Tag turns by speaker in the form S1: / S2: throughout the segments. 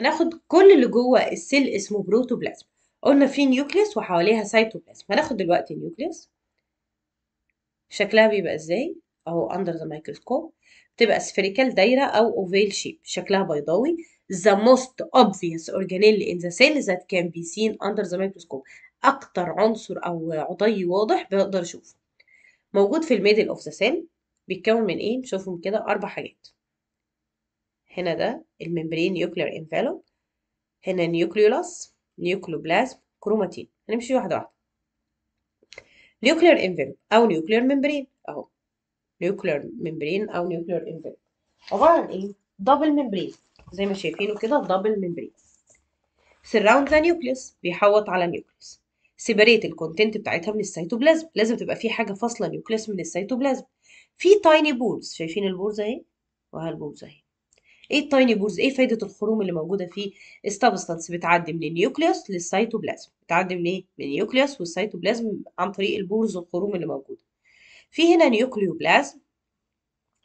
S1: هناخد كل اللي جوه السيل اسمه بروتوبلازم قلنا في نيوكليس وحواليها سيتوبلازم هناخد دلوقتي نيوكليس شكلها بيبقى ازاي اهو اندر ذا مايكروسكوب بتبقى سفيريكال دايره او اوفيل شيب شكلها بيضاوي the most obvious organelle in the cell that can be seen under the microscope اكتر عنصر او عضي واضح بقدر اشوفه موجود في الميدل اوف ذا سيل بيتكون من ايه شوفهم كده اربع حاجات هنا ده الممبرين نيوكلير انفلوب هنا نيوكليولاس نيوكلوبلازم كروماتين هنمشي واحده واحده نيوكلير انفلوب او نيوكلير ممبرين اهو نيوكلير ممبرين او نيوكلير انفلوب عباره عن ايه دبل ممبرين زي ما شايفينه كده دبل ممبرين سراوند ذا نيوكليس بيحوط على نيوكليس سيبريت الكونتنت بتاعتها من السيتوبلازم لازم تبقى في حاجه فاصله نيوكليس من السيتوبلازم في تايني بولز شايفين البولز اهي وهالبولز اهي ايه التايني بورز ايه فايده الخروم اللي موجوده فيه السبستانس بتعدي من النيوكليوس للسيتوبلازم بتعدي من ايه من النيوكليوس والسيتوبلازم عن طريق البورز والخروم اللي موجوده في هنا نيوكليوبلازم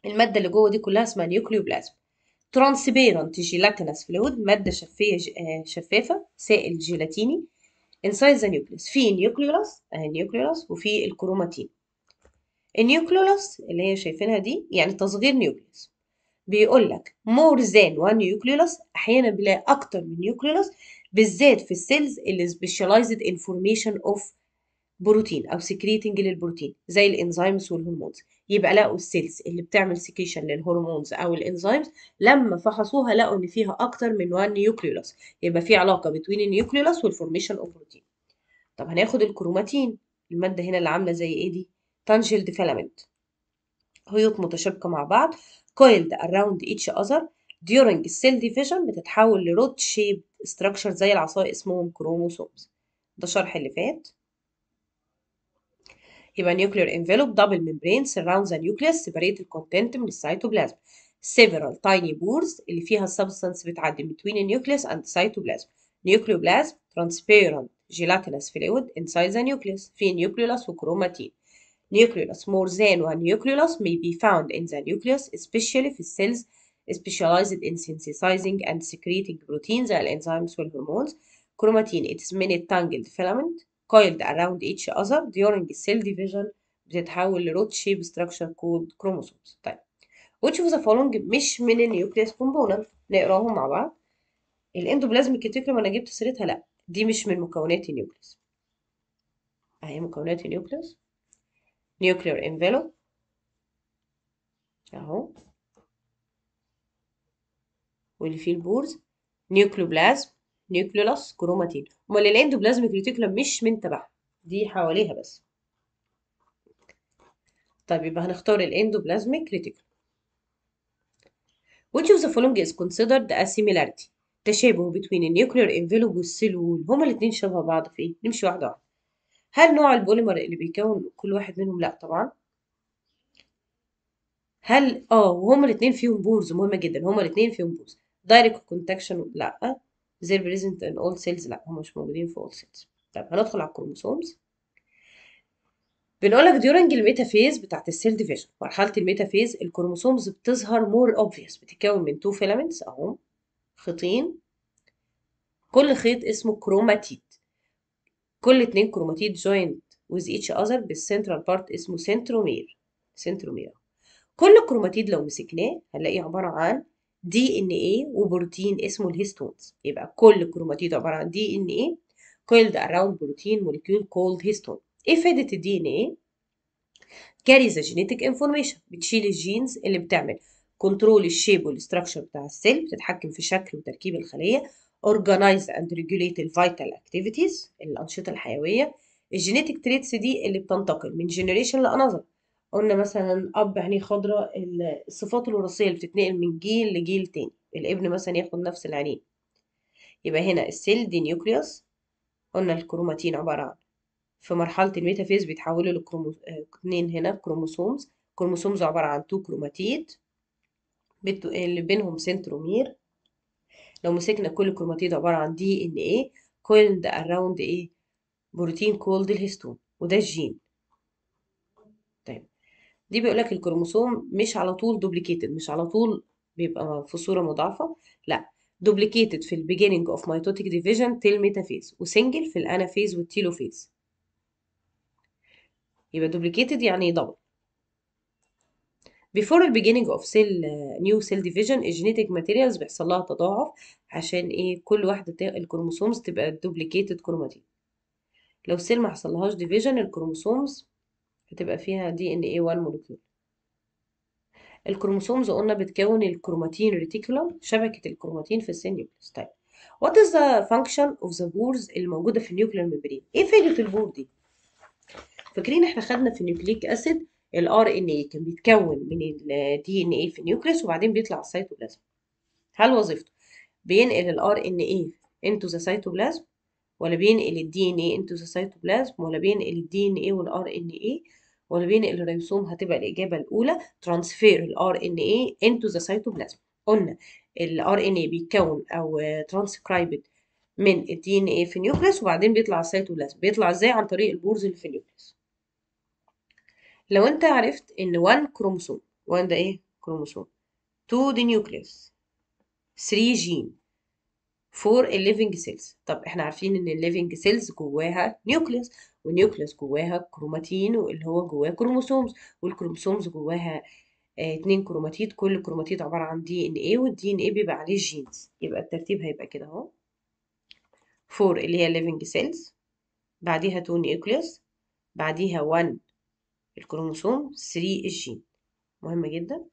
S1: الماده اللي جوه دي كلها اسمها نيوكليوبلازم ترانسبيرنت جيلاتينس فلويد ماده شفيه آه، شفافه سائل جيلاتيني انسايد ذا نيوكليوس في نيوكليولس اهي نيوكليولاس آه، وفي الكروماتين النيوكليولس اللي هي شايفينها دي يعني تصغير نيوكليوس بيقول لك more than one nucleus احيانا بنلاقي اكتر من nucleus بالذات في السيلز اللي specialized in formation of بروتين او سكريتنج للبروتين زي الانزيمز والهرمونز يبقى لقوا السيلز اللي بتعمل سكريشن للهرمونز او الانزيمز لما فحصوها لقوا ان فيها اكتر من وان نيوكليولس يبقى في علاقه بين النيوكليولس والفورميشن اوف بروتين طب هناخد الكروماتين الماده هنا اللي عامله زي ايه دي تانجلد فيلامنت خيوط متشابكة مع بعض coiled around each other during cell division بتتحول ل لروت shaped structure زي العصاية اسمهم كروموسومز ده الشرح اللي فات يبقى nuclear envelope double membrane surrounds the nucleus separate the content من السيتوبلازم several tiny pores اللي فيها substance بتعدي between nucleus and cytoplasm nucleoplasm transparent gelatinous fluid inside the nucleus في نيوكليولاس وكروماتين nucleolus. More than one nucleolus may be found in the nucleus, especially في cells specialized in synthesizing and secreting proteins and enzymes hormones Chromatin is many tangled filament coiled around each other during cell division بتتحول لروت شيب structure called chromosomes. طيب which of the following مش من النيوكليس كومبوننت نقراهم مع بعض الاندوبلازميك ما انا جبت سيرتها لا دي مش من مكونات النيوكليس اهي مكونات النيوكليس nuclear envelope اهو واللي فيه البورز نيوكلوبلازم نيوكلولاس كروماتين امال الاندوبلازميك ريتيكولم مش من تبعها دي حواليها بس طيب يبقى هنختار الاندوبلازميك ريتيكولم which of the following is considered a similarity تشابه بين النيوكلير envelope والسيل وول هما الاتنين شبه بعض في ايه نمشي واحده واحده هل نوع البوليمر اللي بيكون كل واحد منهم لا طبعا هل اه وهما الاثنين فيهم بورز مهمه جدا هما الاثنين فيهم بورز دايركت كونتاكشن لا زير بريزنت ان اول سيلز لا هما مش موجودين في اول سيلز طب هندخل على الكروموسومز بنقول لك ديورنج الميتافيز بتاعت السيل ديفيجن مرحله الميتافيز الكروموسومز بتظهر مور اوبفيوس بتتكون من تو فيلامنتس اهو خيطين كل خيط اسمه كروماتيد كل اتنين كروماتيد جوينت with each other بالسنترال بارت اسمه سنترومير سنترومير كل كروماتيد لو مسكناه هنلاقيه عبارة عن دي ان ايه وبروتين اسمه الهيستونز يبقى كل كروماتيد عبارة عن دي ان ايه كويلد اراوند بروتين موليكيول كولد هيستون ايه فائدة الدي ان ايه carries جينيتك انفورميشن بتشيل الجينز اللي بتعمل كنترول الشيب والاستراكشر بتاع السيل بتتحكم في شكل وتركيب الخليه organize and regulate vital activities الأنشطة الحيوية الجينيتك تريتس دي اللي بتنتقل من جينيريشن لأنظر قلنا مثلا أب عينيه خضراء الصفات الوراثية اللي بتتنقل من جيل لجيل تاني الابن مثلا ياخد نفس العينين يبقى هنا السيل دي نيوكليوس قلنا الكروماتين عبارة عن في مرحلة الميتافيز بيتحولوا لكرومو اتنين هنا كروموسومز كروموسومز عبارة عن تو كروماتيد اللي بينهم سنترومير لو مسكنا كل الكروماتيد عبارة عن دي ان ايه كولد اراوند ايه بروتين كولد الهستون وده الجين طيب دي بيقول لك الكروموسوم مش على طول دوبليكيتد مش على طول بيبقى في صورة مضاعفة لا دوبليكيتد في البيجيننج اوف ميتوتيك ديفيجن تيل ميتافيز وسنجل في الانافيز والتيلوفيز يبقى دوبليكيتد يعني دبل before the beginning of cell uh, new cell division genetic materials بيحصل لها تضاعف عشان ايه كل واحدة الكروموسومز تبقى دوبليكيتد كروماتين لو السيل ما حصلهاش division الكروموسومز هتبقى فيها DNA ان molecule. 1 الكروموسومز قلنا بتكون الكروماتين reticulum شبكة الكروماتين في السينيوكليس طيب What is the function of the pores الموجودة في النيوكلير membrane ايه فايدة البور دي؟ فاكرين احنا خدنا في النيوكليك اسيد الار ان اي كان بيتكون من الدي ان اي في النيوكليس وبعدين بيطلع السيتوبلازم هل وظيفته بينقل الار ان اي انتو ذا سيتوبلازم ولا بينقل الدي ان اي انتو ذا سيتوبلازم ولا بينقل الدي ان اي والار ان اي ولا بينقل الريبوسوم هتبقى الاجابه الاولى ترانسفير الار ان اي انتو ذا سيتوبلازم قلنا الار ان اي بيتكون او ترانسكرايبد من الدي ان اي في النيوكليس وبعدين بيطلع السيتوبلازم بيطلع ازاي عن طريق البورز اللي في النيوكليس لو انت عرفت ان 1 كروموسوم 1 ده ايه كروموسوم 2 دي نيوكليوس 3 جين 4 الليفنج سيلز طب احنا عارفين ان الليفنج سيلز جواها نيوكليوس والنيوكليوس جواها كروماتين واللي هو جواه كروموسومز والكروموسومز جواها اه اتنين كروماتيد كل كروماتيد عبارة عن دي ان ايه والدي ان ايه بيبقى عليه جينز يبقى الترتيب هيبقى كده اهو 4 اللي هي الليفنج سيلز بعديها 2 نيوكليوس بعديها 1 الكروموسوم 3 الجين مهم جدا